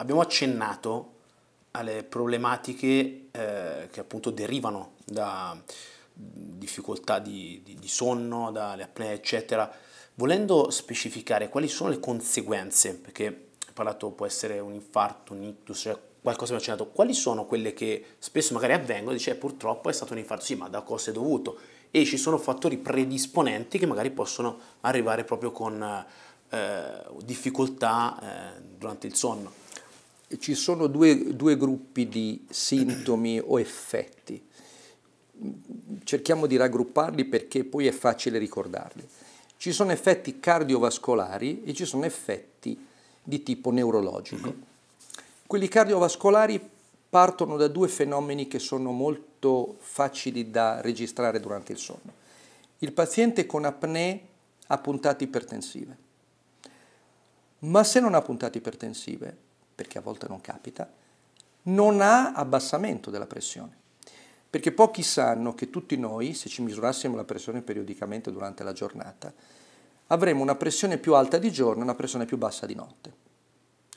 Abbiamo accennato alle problematiche eh, che appunto derivano da difficoltà di, di, di sonno, dalle apnee, eccetera. Volendo specificare quali sono le conseguenze, perché hai parlato può essere un infarto, un ictus, cioè qualcosa mi ha accennato, quali sono quelle che spesso magari avvengono, dice eh, purtroppo è stato un infarto, sì ma da cosa è dovuto? E ci sono fattori predisponenti che magari possono arrivare proprio con eh, difficoltà eh, durante il sonno ci sono due, due gruppi di sintomi o effetti. Cerchiamo di raggrupparli perché poi è facile ricordarli. Ci sono effetti cardiovascolari e ci sono effetti di tipo neurologico. Mm-hmm. Quelli cardiovascolari partono da due fenomeni che sono molto facili da registrare durante il sonno. Il paziente con apnee ha puntate ipertensive, ma se non ha puntate ipertensive perché a volte non capita, non ha abbassamento della pressione. Perché pochi sanno che tutti noi, se ci misurassimo la pressione periodicamente durante la giornata, avremmo una pressione più alta di giorno e una pressione più bassa di notte.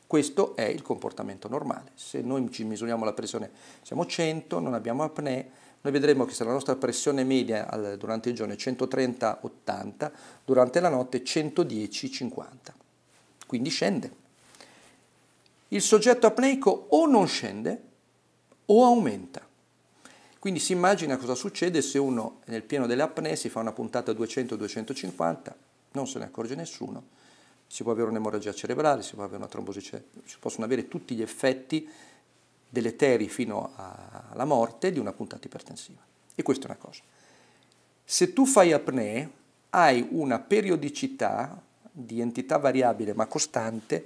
Questo è il comportamento normale. Se noi ci misuriamo la pressione, siamo 100, non abbiamo apnea, noi vedremo che se la nostra pressione media durante il giorno è 130-80, durante la notte 110-50. Quindi scende il soggetto apneico o non scende o aumenta. Quindi si immagina cosa succede se uno nel pieno delle apnee si fa una puntata 200-250, non se ne accorge nessuno, si può avere un'emorragia cerebrale, si, può avere una trombosi, si possono avere tutti gli effetti deleteri fino alla morte di una puntata ipertensiva. E questa è una cosa. Se tu fai apnee, hai una periodicità di entità variabile ma costante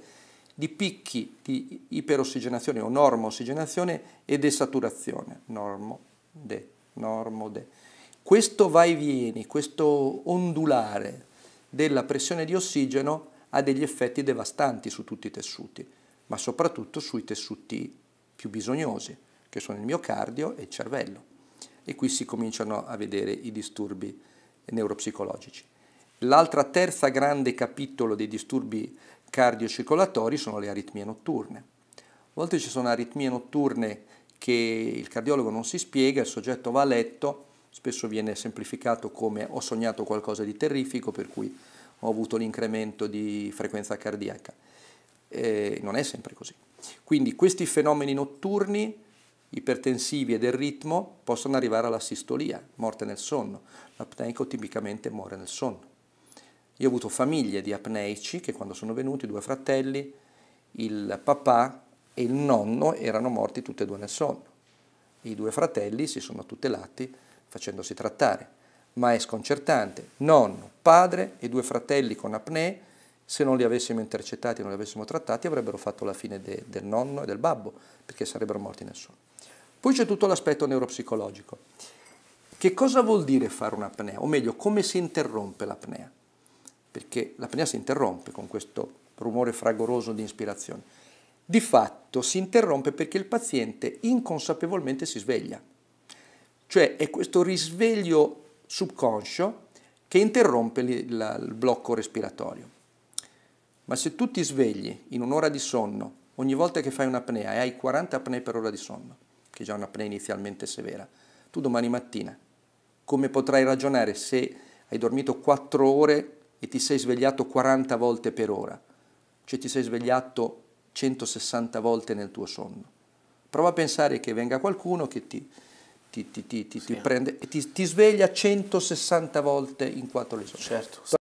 di picchi di iperossigenazione o normo-ossigenazione e desaturazione, normo, de, normo, de. Questo vai e vieni, questo ondulare della pressione di ossigeno ha degli effetti devastanti su tutti i tessuti, ma soprattutto sui tessuti più bisognosi, che sono il miocardio e il cervello. E qui si cominciano a vedere i disturbi neuropsicologici. L'altra terza grande capitolo dei disturbi cardiocircolatori sono le aritmie notturne. A volte ci sono aritmie notturne che il cardiologo non si spiega, il soggetto va a letto, spesso viene semplificato come ho sognato qualcosa di terrifico per cui ho avuto l'incremento di frequenza cardiaca. Eh, non è sempre così. Quindi questi fenomeni notturni ipertensivi e del ritmo possono arrivare alla sistolia, morte nel sonno. L'apneico tipicamente muore nel sonno. Io ho avuto famiglie di apneici che quando sono venuti, due fratelli, il papà e il nonno erano morti tutti e due nel sonno. I due fratelli si sono tutelati facendosi trattare, ma è sconcertante. Nonno, padre e due fratelli con apnee, se non li avessimo intercettati e non li avessimo trattati, avrebbero fatto la fine de, del nonno e del babbo, perché sarebbero morti nel sonno. Poi c'è tutto l'aspetto neuropsicologico. Che cosa vuol dire fare un'apnea? O meglio, come si interrompe l'apnea? perché l'apnea si interrompe con questo rumore fragoroso di ispirazione. Di fatto si interrompe perché il paziente inconsapevolmente si sveglia. Cioè è questo risveglio subconscio che interrompe il blocco respiratorio. Ma se tu ti svegli in un'ora di sonno, ogni volta che fai un'apnea e hai 40 apnee per ora di sonno, che è già un'apnea inizialmente severa, tu domani mattina come potrai ragionare se hai dormito 4 ore e ti sei svegliato 40 volte per ora, cioè ti sei svegliato 160 volte nel tuo sonno. Prova a pensare che venga qualcuno che ti, ti, ti, ti sì. prende e ti, sveglia 160 volte in quattro lezioni. Certo.